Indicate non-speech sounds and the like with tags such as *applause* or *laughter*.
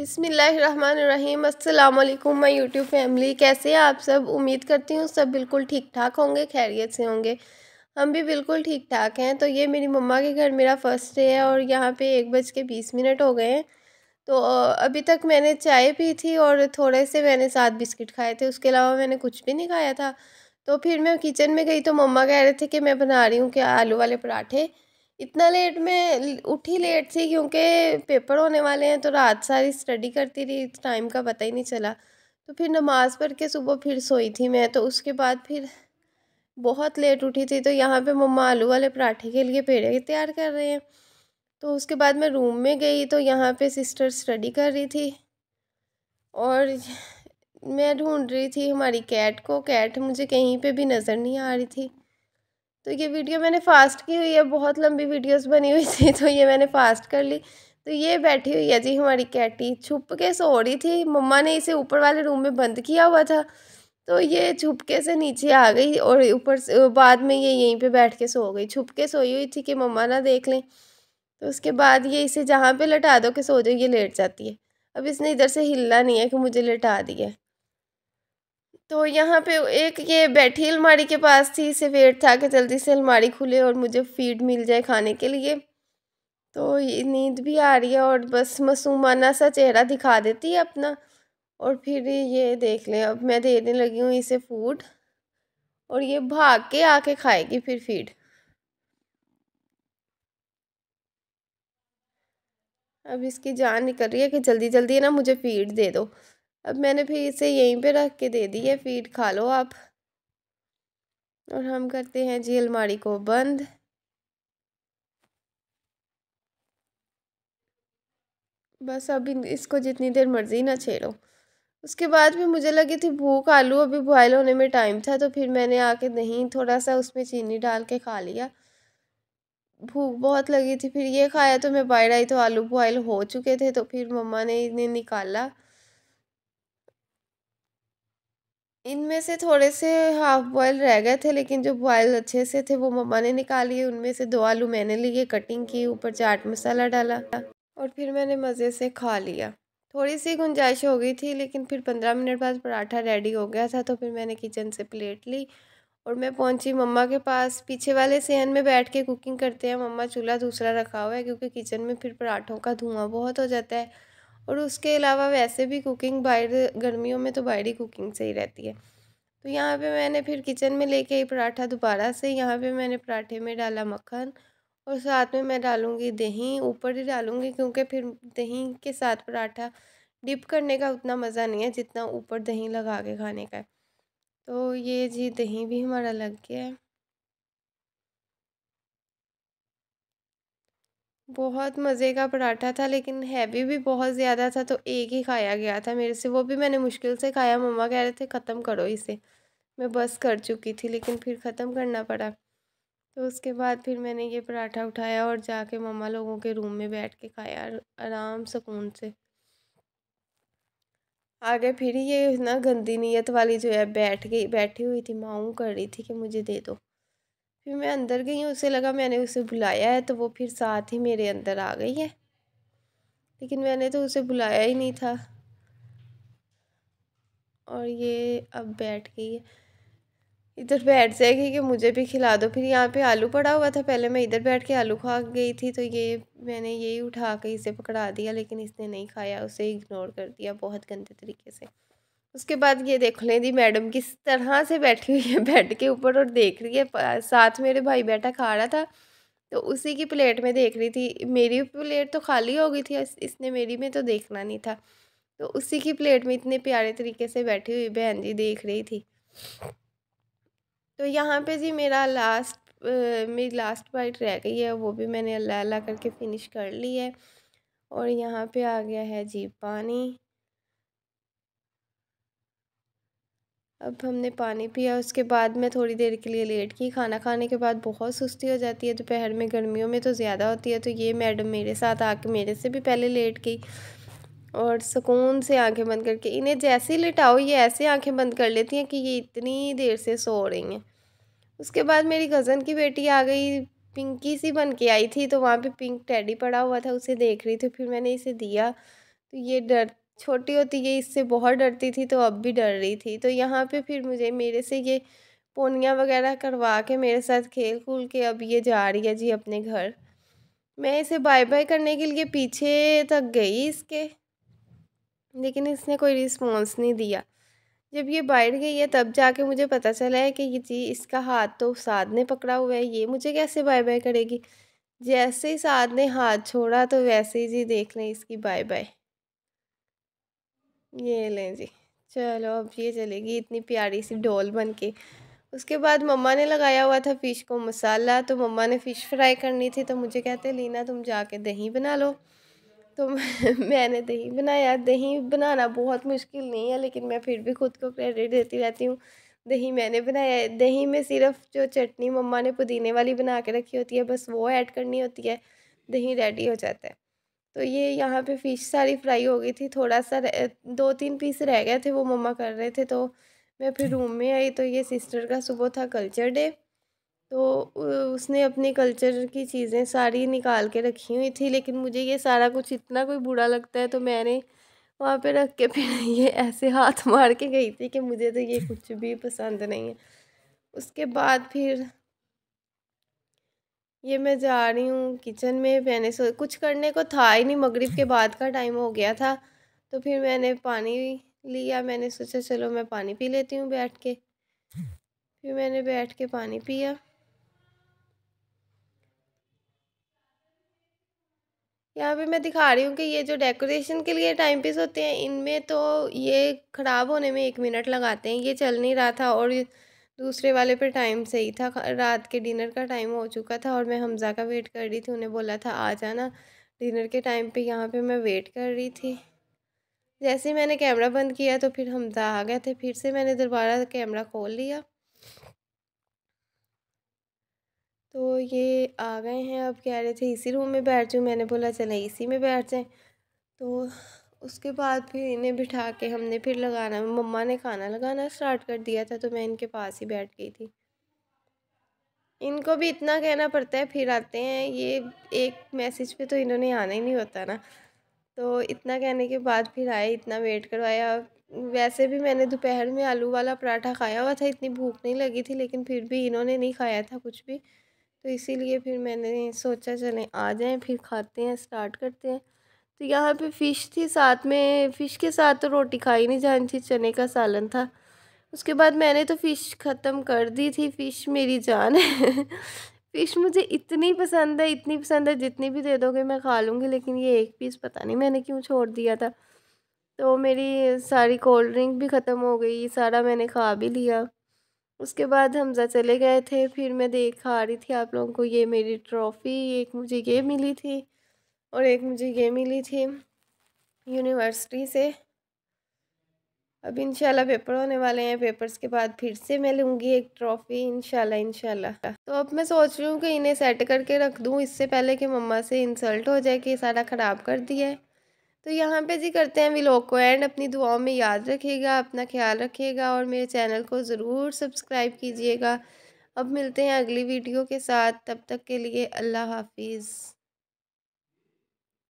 बिसमीम अल्लाम my YouTube family कैसे हैं आप सब उम्मीद करती हूँ सब बिल्कुल ठीक ठाक होंगे खैरियत से होंगे हम भी बिल्कुल ठीक ठाक हैं तो ये मेरी मम्मा के घर मेरा फ़र्स्ट डे है और यहाँ पे एक बज के बीस मिनट हो गए हैं तो अभी तक मैंने चाय पी थी और थोड़े से मैंने सात बिस्किट खाए थे उसके अलावा मैंने कुछ भी नहीं खाया था तो फिर मैं किचन में गई तो मम्मा कह रहे थे कि मैं बना रही हूँ क्या आलू वाले पराठे इतना लेट में उठी लेट थी क्योंकि पेपर होने वाले हैं तो रात सारी स्टडी करती रही टाइम का पता ही नहीं चला तो फिर नमाज़ पढ़ के सुबह फिर सोई थी मैं तो उसके बाद फिर बहुत लेट उठी थी तो यहाँ पे मम्मा आलू वाले पराठे के लिए पेड़े तैयार कर रहे हैं तो उसके बाद मैं रूम में गई तो यहाँ पे सिस्टर स्टडी कर रही थी और मैं ढूंढ रही थी हमारी कैट को कैट मुझे कहीं पे भी नज़र नहीं आ रही थी तो ये वीडियो मैंने फ़ास्ट की हुई है बहुत लंबी वीडियोस बनी हुई थी तो ये मैंने फ़ास्ट कर ली तो ये बैठी हुई है जी हमारी कैटी छुप के सो रही थी मम्मा ने इसे ऊपर वाले रूम में बंद किया हुआ था तो ये छुप के से नीचे आ गई और ऊपर से बाद में ये यहीं पे बैठ के सो गई छुप के सोई हुई थी कि मम्मा ना देख लें तो उसके बाद ये इसे जहाँ पे लटा दो कि सो जाओ ये लेट जाती है अब इसने इधर से हिलना नहीं है कि मुझे लेटा दिया तो यहाँ पे एक ये बैठी अलमारी के पास थी इसे वेट था कि जल्दी से अलमारी खुले और मुझे फीड मिल जाए खाने के लिए तो नींद भी आ रही है और बस मासूमाना सा चेहरा दिखा देती है अपना और फिर ये देख लें अब मैं देने लगी हूँ इसे फूड और ये भाग के आके खाएगी फिर फीड अब इसकी जान निकल रही है कि जल्दी जल्दी ना मुझे फीड दे दो अब मैंने फिर इसे यहीं पे रख के दे दी है फीड खा लो आप और हम करते हैं जी अलमारी को बंद बस अब इसको जितनी देर मर्ज़ी ना छेड़ो उसके बाद भी मुझे लगी थी भूख आलू अभी बॉयल होने में टाइम था तो फिर मैंने आके नहीं थोड़ा सा उसमें चीनी डाल के खा लिया भूख बहुत लगी थी फिर ये खाया तो मैं बाहर आई तो आलू बॉयल हो चुके थे तो फिर मम्मा ने इन्हें निकाला इनमें से थोड़े से हाफ बॉयल रह गए थे लेकिन जो बॉयल अच्छे से थे वो मम्मा ने निकाली उनमें से दो आलू मैंने लिए कटिंग की ऊपर चाट मसाला डाला और फिर मैंने मज़े से खा लिया थोड़ी सी गुंजाइश हो गई थी लेकिन फिर पंद्रह मिनट बाद पराठा रेडी हो गया था तो फिर मैंने किचन से प्लेट ली और मैं पहुंची मम्मा के पास पीछे वाले सेहन में बैठ के कुकिंग करते हैं मम्मा चूल्हा दूसरा रखा हुआ है क्योंकि किचन में फिर पराठों का धुआं बहुत हो जाता है और उसके अलावा वैसे भी कुकिंग बाहर गर्मियों में तो ही कुकिंग से ही रहती है तो यहाँ पे मैंने फिर किचन में लेके आई पराठा दोबारा से यहाँ पे मैंने पराठे में डाला मक्खन और साथ में मैं डालूँगी दही ऊपर ही डालूँगी क्योंकि फिर दही के साथ पराठा डिप करने का उतना मज़ा नहीं है जितना ऊपर दही लगा के खाने का है तो ये जी दही भी हमारा लग गया है बहुत मज़े का पराठा था लेकिन हैवी भी बहुत ज़्यादा था तो एक ही खाया गया था मेरे से वो भी मैंने मुश्किल से खाया मम्मा कह रहे थे ख़त्म करो इसे मैं बस कर चुकी थी लेकिन फिर ख़त्म करना पड़ा तो उसके बाद फिर मैंने ये पराठा उठाया और जाके मम्मा लोगों के रूम में बैठ के खाया आराम सुकून से आगे फिर ये ना गंदी नीयत वाली जो है बैठ गई बैठी हुई थी माऊ कर रही थी कि मुझे दे दो फिर मैं अंदर गई हूँ उसे लगा मैंने उसे बुलाया है तो वो फिर साथ ही मेरे अंदर आ गई है लेकिन मैंने तो उसे बुलाया ही नहीं था और ये अब बैठ गई है इधर बैठ जाएगी कि मुझे भी खिला दो फिर यहाँ पे आलू पड़ा हुआ था पहले मैं इधर बैठ के आलू खा गई थी तो ये मैंने यही उठा के इसे पकड़ा दिया लेकिन इसने नहीं खाया उसे इग्नोर कर दिया बहुत गंदे तरीके से उसके बाद ये देख लें दी मैडम किस तरह से बैठी हुई है बेड के ऊपर और देख रही है साथ मेरे भाई बैठा खा रहा था तो उसी की प्लेट में देख रही थी मेरी प्लेट तो खाली हो गई थी इसने मेरी में तो देखना नहीं था तो उसी की प्लेट में इतने प्यारे तरीके से बैठी हुई बहन जी देख रही थी तो यहाँ पे जी मेरा लास्ट मेरी लास्ट बाइट रह गई है वो भी मैंने अल्लाह अल्लाह करके फिनिश कर ली है और यहाँ पे आ गया है जी पानी अब हमने पानी पिया उसके बाद मैं थोड़ी देर के लिए लेट की खाना खाने के बाद बहुत सुस्ती हो जाती है दोपहर में गर्मियों में तो ज़्यादा होती है तो ये मैडम मेरे साथ आके मेरे से भी पहले लेट गई और सुकून से आंखें बंद करके इन्हें जैसे ही लिटाओ ये ऐसे आंखें बंद कर लेती हैं कि ये इतनी देर से सो रही हैं उसके बाद मेरी कज़न की बेटी आ गई पिंकी सी बन के आई थी तो वहाँ पे पिंक टैडी पड़ा हुआ था उसे देख रही थी फिर मैंने इसे दिया तो ये डर छोटी होती ये इससे बहुत डरती थी तो अब भी डर रही थी तो यहाँ पे फिर मुझे मेरे से ये पोनियाँ वगैरह करवा के मेरे साथ खेल कूल के अब ये जा रही है जी अपने घर मैं इसे बाय बाय करने के लिए पीछे तक गई इसके लेकिन इसने कोई रिस्पॉन्स नहीं दिया जब ये बाइट गई है तब जाके मुझे पता चला है कि ये जी इसका हाथ तो साद ने पकड़ा हुआ है ये मुझे कैसे बाय बाय करेगी जैसे ही साद ने हाथ छोड़ा तो वैसे ही जी देख लें इसकी बाय बाय ये लें जी चलो अब ये चलेगी इतनी प्यारी सी डोल बन के उसके बाद मम्मा ने लगाया हुआ था फ़िश को मसाला तो मम्मा ने फ़िश फ्राई करनी थी तो मुझे कहते लीना तुम जाके दही बना लो तो *laughs* मैंने दही बनाया दही बनाना बहुत मुश्किल नहीं है लेकिन मैं फिर भी खुद को क्रेडिट देती रहती हूँ दही मैंने बनाया दही में सिर्फ जो चटनी मम्मा ने पुदीने वाली बना के रखी होती है बस वो ऐड करनी होती है दही रेडी हो जाता है तो ये यहाँ पे फ़िश सारी फ्राई हो गई थी थोड़ा सा दो तीन पीस रह गए थे वो मम्मा कर रहे थे तो मैं फिर रूम में आई तो ये सिस्टर का सुबह था कल्चर डे तो उसने अपने कल्चर की चीज़ें सारी निकाल के रखी हुई थी लेकिन मुझे ये सारा कुछ इतना कोई बुरा लगता है तो मैंने वहाँ पे रख के फिर *laughs* ये ऐसे हाथ मार के गई थी कि मुझे तो ये कुछ भी पसंद नहीं है उसके बाद फिर ये मैं जा रही हूँ किचन में मैंने सो कुछ करने को था ही नहीं मगरिब के *laughs* बाद का टाइम हो गया था तो फिर मैंने पानी लिया मैंने सोचा चलो मैं पानी पी लेती हूँ बैठ के फिर मैंने बैठ के पानी पिया यहाँ पे मैं दिखा रही हूँ कि ये जो डेकोरेशन के लिए टाइम पीस होते हैं इनमें तो ये ख़राब होने में एक मिनट लगाते हैं ये चल नहीं रहा था और दूसरे वाले पे टाइम सही था रात के डिनर का टाइम हो चुका था और मैं हमज़ा का वेट कर रही थी उन्हें बोला था आ जाना डिनर के टाइम पे यहाँ पे मैं वेट कर रही थी जैसे ही मैंने कैमरा बंद किया तो फिर हमज़ा आ गए थे फिर से मैंने दोबारा कैमरा खोल लिया तो ये आ गए हैं अब कह रहे थे इसी रूम में बैठ जाऊँ मैंने बोला चले इसी में बैठ जाएँ तो उसके बाद फिर इन्हें बिठा के हमने फिर लगाना मम्मा ने खाना लगाना स्टार्ट कर दिया था तो मैं इनके पास ही बैठ गई थी इनको भी इतना कहना पड़ता है फिर आते हैं ये एक मैसेज पे तो इन्होंने आना ही नहीं होता ना तो इतना कहने के बाद फिर आए इतना वेट करवाया वैसे भी मैंने दोपहर में आलू वाला पराठा खाया हुआ था इतनी भूख नहीं लगी थी लेकिन फिर भी इन्होंने नहीं खाया था कुछ भी तो इसीलिए फिर मैंने सोचा चलें आ जाएं फिर खाते हैं स्टार्ट करते हैं तो यहाँ पे फ़िश थी साथ में फ़िश के साथ तो रोटी खाई नहीं जानी थी चने का सालन था उसके बाद मैंने तो फ़िश ख़त्म कर दी थी फ़िश मेरी जान है *laughs* फ़िश मुझे इतनी पसंद है इतनी पसंद है जितनी भी दे दोगे मैं खा लूँगी लेकिन ये एक पीस पता नहीं मैंने क्यों छोड़ दिया था तो मेरी सारी कोल्ड ड्रिंक भी ख़त्म हो गई सारा मैंने खा भी लिया उसके बाद हमजा चले गए थे फिर मैं देख खा रही थी आप लोगों को ये मेरी ट्रॉफ़ी एक मुझे ये मिली थी और एक मुझे ये मिली थी यूनिवर्सिटी से अब इंशाल्लाह पेपर होने वाले हैं पेपर्स के बाद फिर से मैं लूँगी एक ट्रॉफ़ी इंशाल्लाह इंशाल्लाह तो अब मैं सोच रही हूँ कि इन्हें सेट करके रख दूँ इससे पहले कि मम्मा से इंसल्ट हो जाए कि सारा ख़राब कर दिया है तो यहाँ पे जी करते हैं व्लॉग को एंड अपनी दुआओं में याद रखिएगा अपना ख्याल रखिएगा और मेरे चैनल को ज़रूर सब्सक्राइब कीजिएगा अब मिलते हैं अगली वीडियो के साथ तब तक के लिए अल्लाह हाफिज़